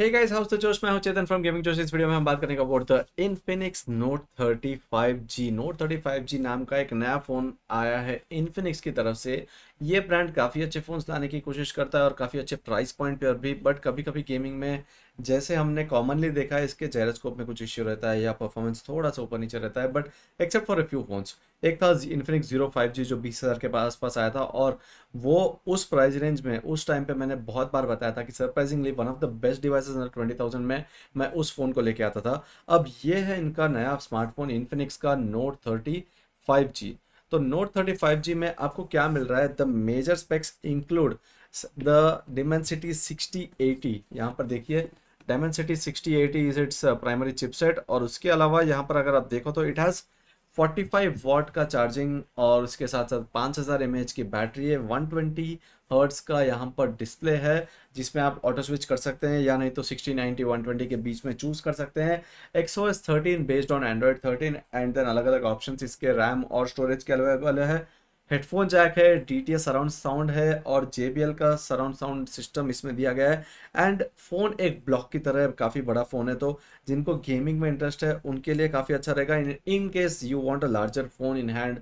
Hey guys, how's the Josh? मैं हूं चेतन from gaming जोश इस वीडियो में हम बात करेंगे about the Infinix Note thirty five G Note thirty five G नाम का एक नया फ़ोन आया है इन्फिनिक्स की तरफ से ये ब्रांड काफ़ी अच्छे फ़ोन्स लाने की कोशिश करता है और काफ़ी अच्छे प्राइस पॉइंट पर भी बट कभी कभी गेमिंग में जैसे हमने कॉमनली देखा है इसके जेरोस्कोप में कुछ इश्यू रहता है या परफॉर्मेंस थोड़ा सा ऊपर नीचे रहता है but except for a few phones एक था इन्फिनिक्स जीरो फाइव जी जो बीस हज़ार के पास पास आया था और वो उस प्राइस रेंज में उस टाइम पे मैंने बहुत बार बताया था कि surprisingly one of the best device under twenty thousand में मैं उस फ़ोन को लेके आता था अब ये है इनका नया स्मार्टफोन इन्फिनिक्स का नोट थर्टी फाइव जी तो नोट जी में आपको क्या मिल रहा है the major specs include the Dimensity eighty यहाँ पर देखिए Dimensity eighty is its primary chipset और उसके अलावा यहाँ पर अगर आप देखो तो it has forty five watt का चार्जिंग और उसके साथ साथ पाँच हज़ार एम एच की बैटरी है वन ट्वेंटी हर्ट्स का यहाँ पर डिस्प्ले है जिसमें आप ऑटो स्विच कर सकते हैं या नहीं तो सिक्सटी नाइनटी वन ट्वेंटी के बीच में चूज़ कर सकते हैं XO S thirteen based on Android thirteen and then अलग अलग ऑप्शन इसके रैम और स्टोरेज के अवेलेबल है हेडफोन जैक है डी सराउंड साउंड है और जे का सराउंड साउंड सिस्टम इसमें दिया गया है एंड फ़ोन एक ब्लॉक की तरह काफ़ी बड़ा फ़ोन है तो जिनको गेमिंग में इंटरेस्ट है उनके लिए काफ़ी अच्छा रहेगा in in case you want a larger phone in hand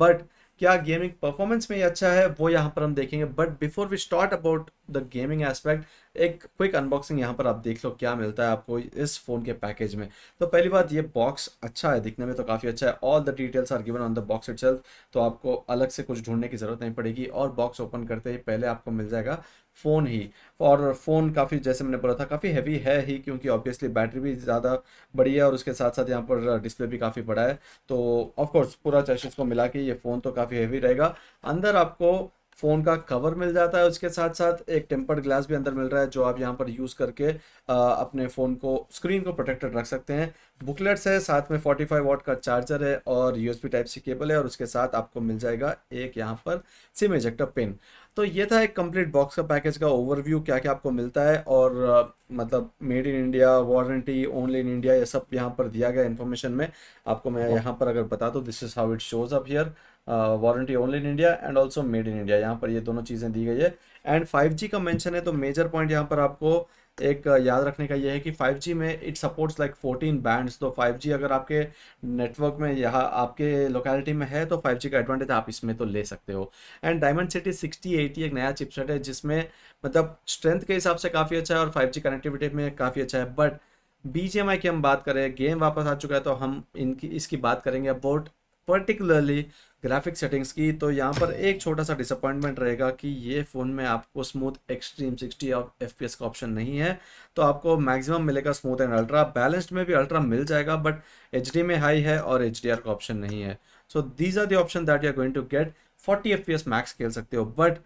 but क्या गेमिंग परफॉर्मेंस में ही अच्छा है वो यहाँ पर हम देखेंगे but before we start about the gaming aspect एक क्विक अनबॉक्सिंग यहाँ पर आप देख लो क्या मिलता है आपको इस फ़ोन के पैकेज में तो पहली बात ये बॉक्स अच्छा है दिखने में तो काफ़ी अच्छा है all the details are given on the box it तो आपको अलग से कुछ ढूंढने की ज़रूरत नहीं पड़ेगी और बॉक्स ओपन करते ही पहले आपको मिल जाएगा फ़ोन ही और फ़ोन काफ़ी जैसे मैंने बोला था काफ़ी हैवी है ही क्योंकि ऑब्वियसली बैटरी भी ज़्यादा बड़ी है और उसके साथ साथ यहाँ पर डिस्प्ले भी काफ़ी बड़ा है तो ऑफकोर्स पूरा चैशेस को मिला के ये फ़ोन तो काफ़ी हैवी रहेगा अंदर आपको फ़ोन का कवर मिल जाता है उसके साथ साथ एक टेम्पर्ड ग्लास भी अंदर मिल रहा है जो आप यहाँ पर यूज़ करके आ, अपने फ़ोन को स्क्रीन को प्रोटेक्टेड रख सकते हैं बुकलेट्स है साथ में 45 वॉट का चार्जर है और यूएसबी टाइप सी केबल है और उसके साथ आपको मिल जाएगा एक यहाँ पर सिम एजेक्ट पिन तो ये था एक कंप्लीट बॉक्स का पैकेज का ओवरव्यू क्या क्या आपको मिलता है और आ, मतलब made in India warranty only in India ये सब यहाँ पर दिया गया इन्फॉर्मेशन में आपको मैं यहाँ पर अगर बता दो this is how it shows up here warranty only in India and also made in India यहाँ पर ये दोनों चीज़ें दी गई है एंड 5G का मेंशन है तो मेजर पॉइंट यहाँ पर आपको एक uh, याद रखने का ये है कि 5G में इट सपोर्ट्स लाइक 14 बैंड्स तो 5G अगर आपके नेटवर्क में यहाँ आपके लोकेलिटी में है तो 5G का एडवांटेज आप इसमें तो ले सकते हो एंड डायमंड सिटी 6080 एक नया चिपसेट है जिसमें मतलब स्ट्रेंथ के हिसाब से काफ़ी अच्छा है और 5G कनेक्टिविटी में काफ़ी अच्छा है बट बी की हम बात करें गेम वापस आ चुका है तो हम इनकी इसकी बात करेंगे अबाउट पर्टिकुलरली ग्राफिक सेटिंग्स की तो यहाँ पर एक छोटा सा डिसअपॉइंटमेंट रहेगा कि ये फ़ोन में आपको स्मूथ एक्सट्रीम 60 ऑफ एफ का ऑप्शन नहीं है तो आपको मैक्सिमम मिलेगा स्मूथ एंड अल्ट्रा बैलेंस्ड में भी अल्ट्रा मिल जाएगा बट एच में हाई है और एच का ऑप्शन नहीं है so these are the option that you are going to get forty F max खेल सकते हो बट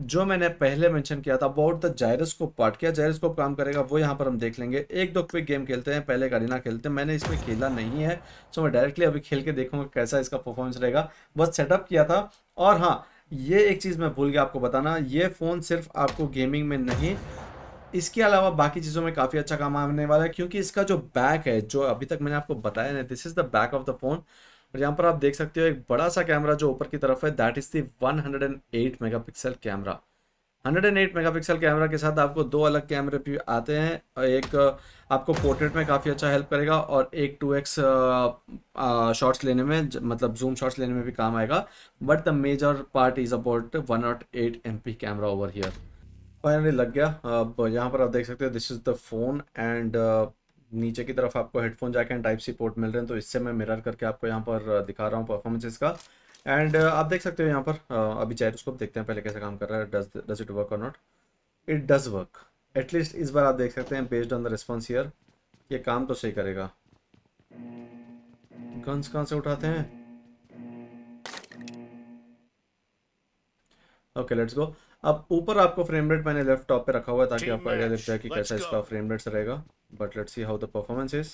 जो मैंने पहले मेंशन किया था अबाउट द जायरोस्कोप पार्ट क्या जायरोस्कोप काम करेगा वो यहाँ पर हम देख लेंगे एक दो क्विक गेम खेलते हैं पहले करीना खेलते हैं मैंने इसमें खेला नहीं है सो मैं डायरेक्टली अभी खेल के देखूंगा कैसा इसका परफॉर्मेंस रहेगा बस सेटअप किया था और हाँ ये एक चीज़ मैं भूल गया आपको बताना ये फ़ोन सिर्फ आपको गेमिंग में नहीं इसके अलावा बाकी चीज़ों में काफ़ी अच्छा काम आने वाला है क्योंकि इसका जो बैक है जो अभी तक मैंने आपको बताया नहीं this is the back of the phone और यहाँ पर आप देख सकते हो एक बड़ा सा कैमरा जो ऊपर की तरफ है that is the 108 megapixel camera 108 megapixel camera के साथ आपको दो अलग कैमरे भी आते हैं एक आपको पोर्ट्रेट में काफ़ी अच्छा हेल्प करेगा और एक 2x शॉर्ट्स लेने में मतलब जूम शॉर्ट्स लेने में भी काम आएगा but the major part is about M not camera over here finally लग गया अब यहाँ पर आप देख सकते हो this is the phone and नीचे की तरफ आपको headphone jack and type C port मिल रहे हैं तो इससे मैं मिरर करके आपको यहाँ पर दिखा रहा हूँ परफॉर्मेंस इसका एंड आप देख सकते हो यहाँ पर अभी जायरोस्कोप देखते हैं पहले कैसे काम कर रहा है डज डज इट वर्क और not it does work at least इस बार आप देख सकते हैं based on the response here ये काम तो सही करेगा गन्स कहाँ से उठाते हैं ओके लेट्स गो अब ऊपर आपको फ्रेम रेट मैंने लेफ्ट टॉप पे रखा हुआ है ताकि आपको आइडिया लग जाए कि कैसा इसका फ्रेम रेट रहेगा but let's see how the performance is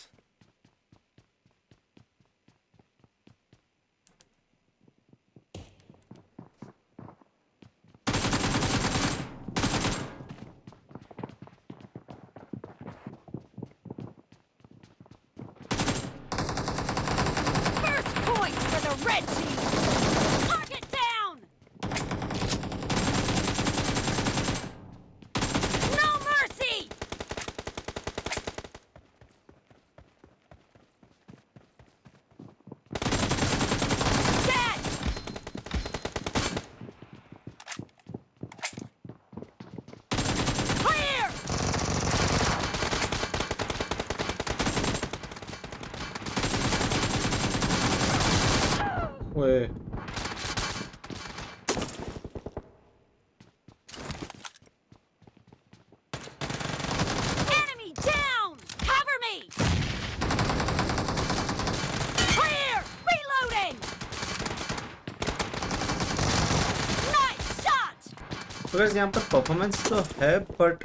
because यहाँ पर परफॉर्मेंस तो है but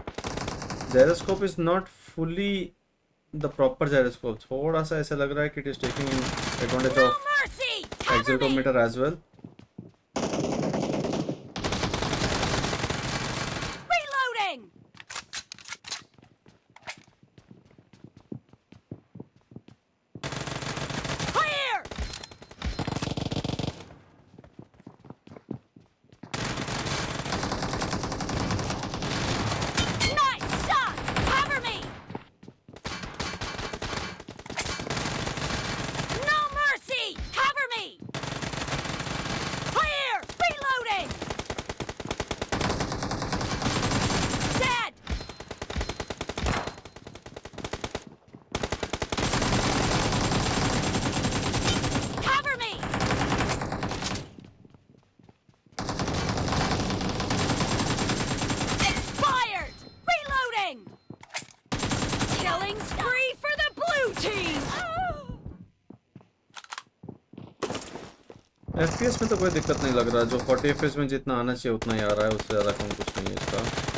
gyroscope is not fully the proper gyroscope थोड़ा सा ऐसा लग रहा है कि it is taking advantage of accelerometer as well एफ में तो कोई दिक्कत नहीं लग रहा जो फोर्टी एफ में जितना आना चाहिए उतना ही आ रहा है उससे ज़्यादा कम कुछ नहीं है इसका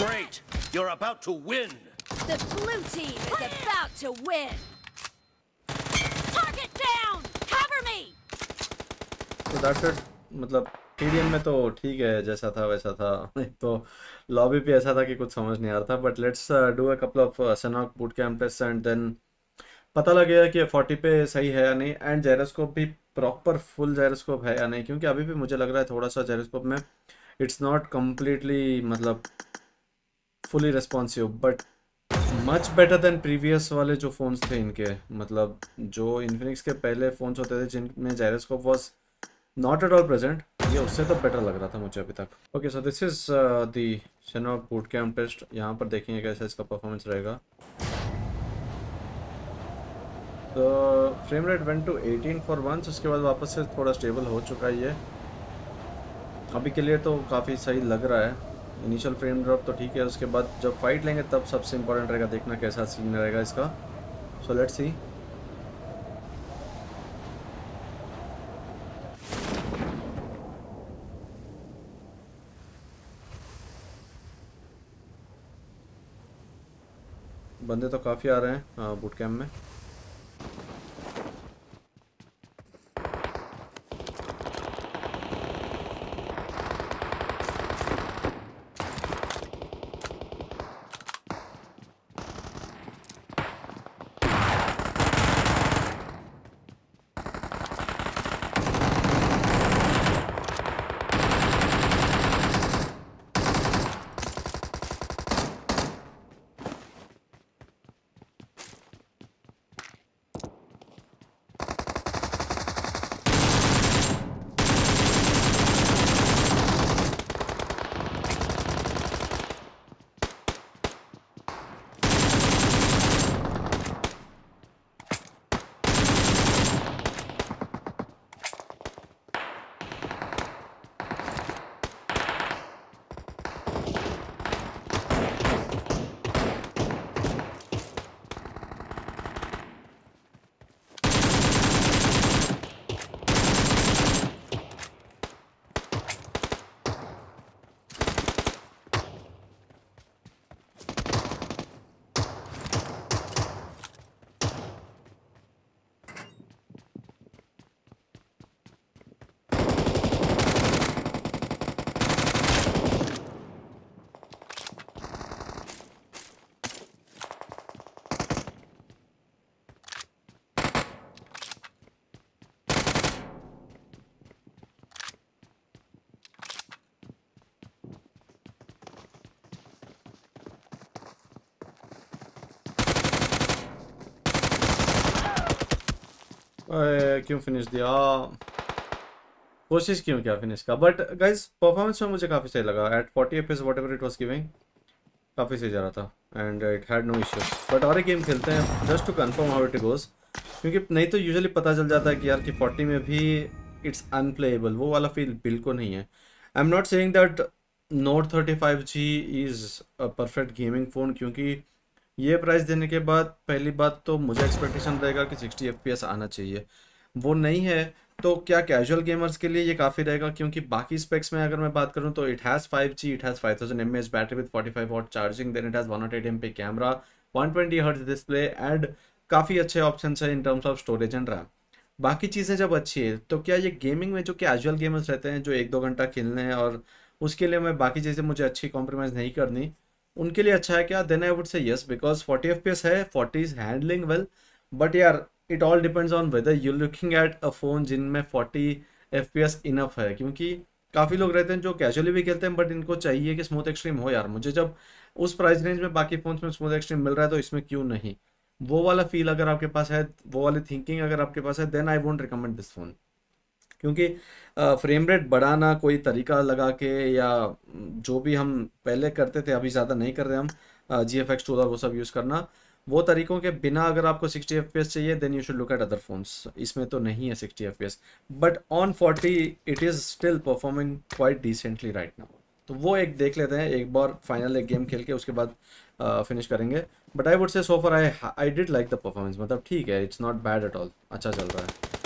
Great! You're about to win! The blue team is about to win! Target down! Cover me! So that's it. मतलब टीडीएम में तो ठीक है जैसा था वैसा था तो लॉबी पे ऐसा था कि कुछ समझ नहीं आ रहा था but let's do a couple of सनॉक बूट कैंपस एंड देन पता लग गया कि फोर्टी पे सही है या नहीं एंड जेरोस्कोप भी प्रॉपर फुल जेरोस्कोप है या नहीं क्योंकि अभी भी मुझे लग रहा है थोड़ा सा जेरोस्कोप में इट्स नॉट कम्प्लीटली मतलब fully responsive but much better than previous वाले जो फ़ोन्स थे इनके मतलब जो इन्फिनिक्स के पहले फ़ोन्स होते थे जिनमें gyroscope was not at all present ये उससे तो बेटर लग रहा था मुझे अभी तक okay so this is the boot camp test यहाँ पर देखेंगे कैसा इसका परफॉर्मेंस रहेगा तो frame rate one two eighteen for once उसके बाद वापस से थोड़ा स्टेबल हो चुका है ये अभी के लिए तो काफ़ी सही लग रहा है इनिशियल फ्रेम ड्रॉप तो ठीक है उसके बाद जब फाइट लेंगे तब सबसे इम्पोर्टेंट रहेगा देखना कैसा सीन रहेगा इसका सो लेट्स सी बंदे तो काफ़ी आ रहे हैं बूट हाँ, कैम्प में Eh, क्यों फिनिश दिया कोशिश क्यों क्या फिनिश का बट गाइज परफॉर्मेंस में मुझे काफ़ी सही लगा at forty F S whatever it was giving काफ़ी सही जा रहा था and it had no issues but और एक गेम खेलते हैं just to confirm how it goes क्योंकि नहीं तो यूजली पता चल जाता है कि यार कि फोर्टी में भी इट्स अनप्लेएबल वो वाला फील बिल्कुल नहीं है I am not set that Note thirty five G is a perfect gaming phone क्योंकि ये प्राइस देने के बाद पहली बात तो मुझे एक्सपेक्टेशन रहेगा कि सिक्सटी एफ आना चाहिए वो नहीं है तो क्या कैजुअल गेमर्स के लिए ये काफ़ी रहेगा क्योंकि बाकी स्पेक्स में अगर मैं बात करूँ तो it has five G it has five thousand M H battery with forty five watt charging then it has one naught eight M P camera one twenty hertz display and काफ़ी अच्छे option है in terms of storage and RAM बाकी चीज़ें जब अच्छी है तो क्या ये गेमिंग में जो कैजुअल गेमर्स रहते हैं जो एक दो घंटा खेलने हैं और उसके लिए मैं बाकी चीज़ें मुझे अच्छी कॉम्प्रोमाइज़ नहीं करनी उनके लिए अच्छा है क्या then I would say yes because forty F है forty is handling well but यार it all depends on whether you looking at a phone जिनमें forty F P S enough है क्योंकि काफ़ी लोग रहते हैं जो कैजुअली भी खेलते हैं बट इनको चाहिए कि स्मूथ एक्सट्रीम हो यार मुझे जब उस प्राइस रेंज में बाकी फोन में स्मूथ एक्सट्रीम मिल रहा है तो इसमें क्यों नहीं वो वाला फील अगर आपके पास है वो वाली थिंकिंग अगर आपके पास है then I won't recommend this phone क्योंकि फ्रेम रेट बढ़ाना कोई तरीका लगा के या जो भी हम पहले करते थे अभी ज़्यादा नहीं कर रहे हम जी एफ एक्स और वो सब यूज़ करना वो तरीकों के बिना अगर आपको 60 एफ चाहिए then you should look at other phones इसमें तो नहीं है 60 F but on 40 it is still performing quite decently right now तो वो एक देख लेते हैं एक बार फाइनल एक गेम खेल के उसके बाद फिनिश uh, करेंगे but I would say so for I I did like the performance मतलब ठीक है it's not bad at all अच्छा चल रहा है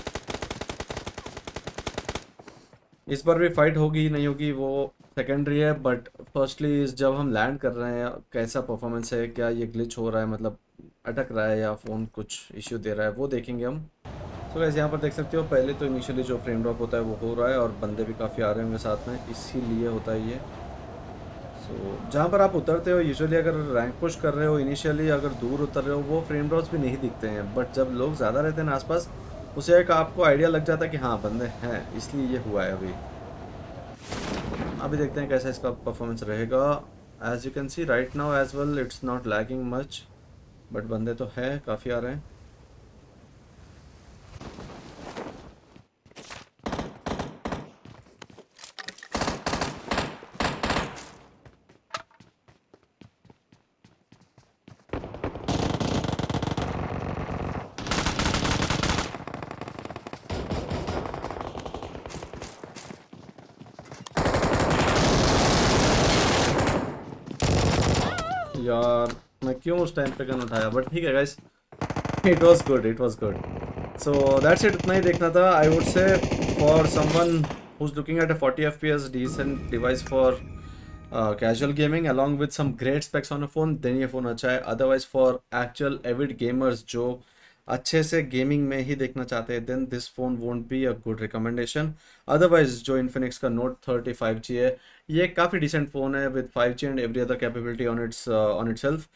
इस पर भी फाइट होगी नहीं होगी वो सेकेंडरी है बट फर्स्टली जब हम लैंड कर रहे हैं कैसा परफॉर्मेंस है क्या ये ग्लिच हो रहा है मतलब अटक रहा है या फ़ोन कुछ इश्यू दे रहा है वो देखेंगे हम तो वैसे यहाँ पर देख सकते हो पहले तो इनिशियली जो फ्रेम ड्रॉप होता है वो हो रहा है और बंदे भी काफ़ी आ रहे हैं उनके साथ में इसीलिए होता है ये सो so, जहाँ पर आप उतरते हो यूजुअली अगर रैंक पुश कर रहे हो इनिशियली अगर दूर उतर रहे हो वो फ्रेम ड्रॉप्स भी नहीं दिखते हैं बट जब लोग ज़्यादा रहते हैं आसपास उसे एक आपको आइडिया लग जाता कि हाँ बंदे हैं इसलिए ये हुआ है अभी अभी देखते हैं कैसा इसका परफॉर्मेंस रहेगा as you can see right now as well it's not lacking much but बंदे तो है काफ़ी आ रहे हैं क्यों उस टाइम पे गन उठाया बट ठीक है guys it was good it was good so that's it उतना ही देखना था I would say for someone who's looking at a 40 fps decent device for uh, casual gaming along with some great specs on a phone then ये phone अच्छा है otherwise for actual avid gamers जो अच्छे से gaming में ही देखना चाहते हैं then this phone won't be a good recommendation otherwise जो इन्फिनिक्स का नोट थर्टी फाइव जी है ये काफ़ी डिसेंट फ़ोन है with five G and every other capability on its on itself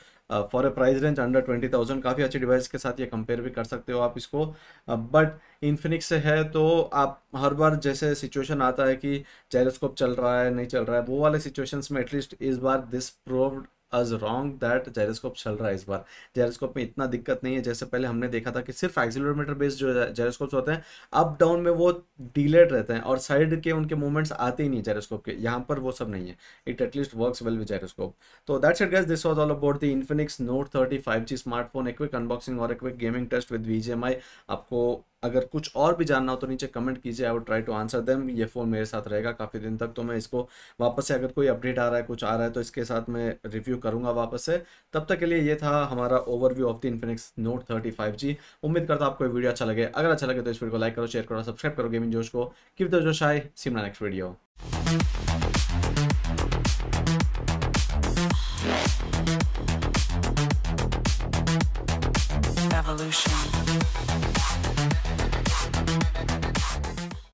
for a price range under twenty thousand काफ़ी अच्छी device के साथ ये कंपेयर भी कर सकते हो आप इसको बट uh, इन्फिनिक्स से है तो आप हर बार जैसे सिचुएशन आता है कि जेरोस्कोप चल रहा है नहीं चल रहा है वो वाले सिचुएशंस में एटलीस्ट इस बार this proved us wrong that gyroscope चल रहा है इस बार जेरोस्कोप में इतना दिक्कत नहीं है जैसे पहले हमने देखा था कि सिर्फ एक्सिलोमीटर बेस्ड जो जेरोस्कोप होते हैं अप डाउन में वो डिलेड रहते हैं और साइड के उनके मूवमेंट्स आते ही नहीं जेरोस्कोप के यहाँ पर वो सब नहीं है it at least work well with gyroscope तो that's it guys this was all about the Infinix Note thirty five G smartphone एक अनबॉक्सिंग और एक गेमिंग टेस्ट विद वी आपको अगर कुछ और भी जानना हो तो नीचे कमेंट कीजिए I would try to answer them ये फ़ोन मेरे साथ रहेगा काफ़ी दिन तक तो मैं इसको वापस से अगर कोई अपडेट आ रहा है कुछ आ रहा है तो इसके साथ मैं रिव्यू करूंगा वापस से तब तक के लिए ये था हमारा overview of the Infinix Note thirty five G उम्मीद करता हूँ आपको वीडियो अच्छा लगे अगर अच्छा लगे तो इस वीडियो को लाइक करो शेयर करो सब्सक्राइब करो गेमिंग जोश को keep the josh next video